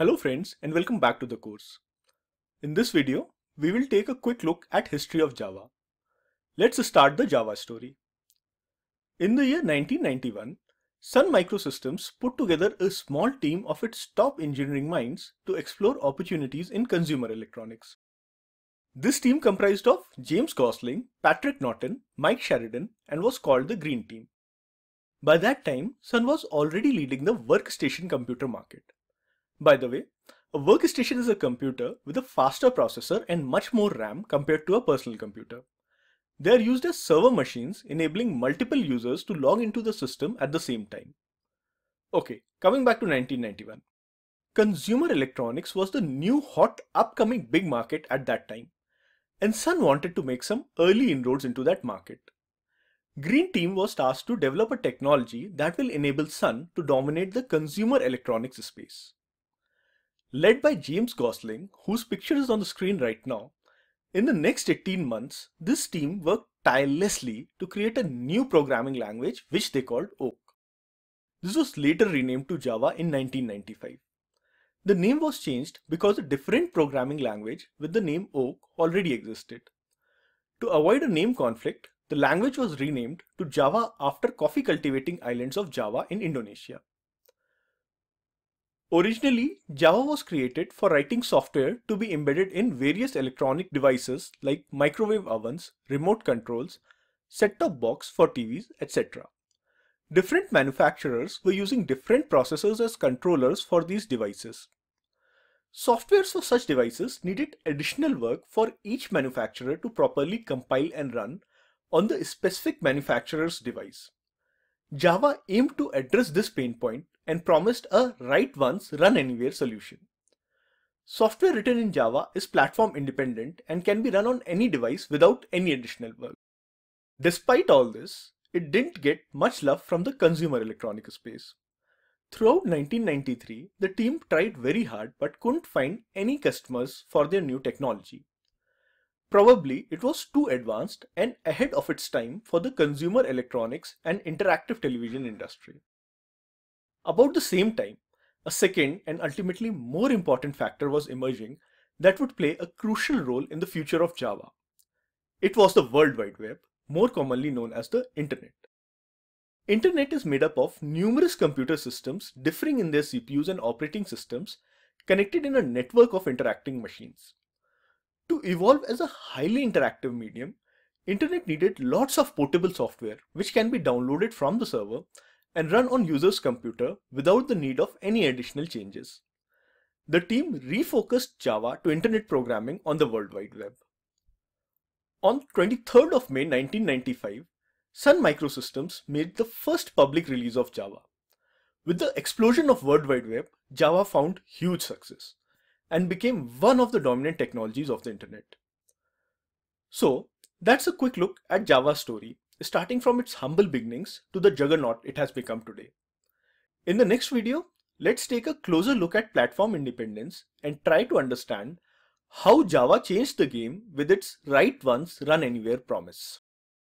Hello friends and welcome back to the course. In this video, we will take a quick look at history of Java. Let's start the Java story. In the year 1991, Sun Microsystems put together a small team of its top engineering minds to explore opportunities in consumer electronics. This team comprised of James Gosling, Patrick Norton, Mike Sheridan and was called the Green Team. By that time, Sun was already leading the workstation computer market. By the way, a workstation is a computer with a faster processor and much more RAM compared to a personal computer. They are used as server machines enabling multiple users to log into the system at the same time. Okay, coming back to 1991. Consumer electronics was the new hot upcoming big market at that time and Sun wanted to make some early inroads into that market. Green Team was tasked to develop a technology that will enable Sun to dominate the consumer electronics space led by James Gosling, whose picture is on the screen right now, in the next 18 months, this team worked tirelessly to create a new programming language which they called Oak. This was later renamed to Java in 1995. The name was changed because a different programming language with the name Oak already existed. To avoid a name conflict, the language was renamed to Java after coffee cultivating islands of Java in Indonesia. Originally, Java was created for writing software to be embedded in various electronic devices like microwave ovens, remote controls, set-top box for TVs, etc. Different manufacturers were using different processors as controllers for these devices. Softwares for such devices needed additional work for each manufacturer to properly compile and run on the specific manufacturer's device. Java aimed to address this pain point and promised a write once, run anywhere solution. Software written in Java is platform independent and can be run on any device without any additional work. Despite all this, it didn't get much love from the consumer electronics space. Throughout 1993, the team tried very hard but couldn't find any customers for their new technology. Probably it was too advanced and ahead of its time for the consumer electronics and interactive television industry. About the same time, a second and ultimately more important factor was emerging that would play a crucial role in the future of Java. It was the World Wide Web, more commonly known as the Internet. Internet is made up of numerous computer systems differing in their CPUs and operating systems connected in a network of interacting machines. To evolve as a highly interactive medium, internet needed lots of portable software which can be downloaded from the server and run on user's computer without the need of any additional changes. The team refocused Java to internet programming on the World Wide Web. On 23rd of May 1995, Sun Microsystems made the first public release of Java. With the explosion of World Wide Web, Java found huge success and became one of the dominant technologies of the internet. So, that's a quick look at Java's story starting from its humble beginnings to the juggernaut it has become today. In the next video, let's take a closer look at platform independence and try to understand how Java changed the game with its write once run anywhere promise.